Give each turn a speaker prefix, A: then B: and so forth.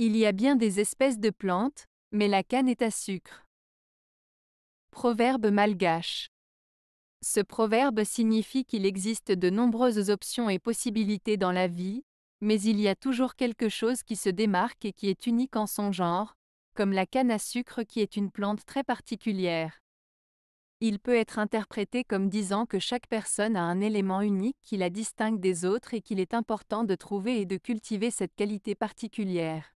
A: Il y a bien des espèces de plantes, mais la canne est à sucre. Proverbe malgache. Ce proverbe signifie qu'il existe de nombreuses options et possibilités dans la vie, mais il y a toujours quelque chose qui se démarque et qui est unique en son genre, comme la canne à sucre qui est une plante très particulière. Il peut être interprété comme disant que chaque personne a un élément unique qui la distingue des autres et qu'il est important de trouver et de cultiver cette qualité particulière.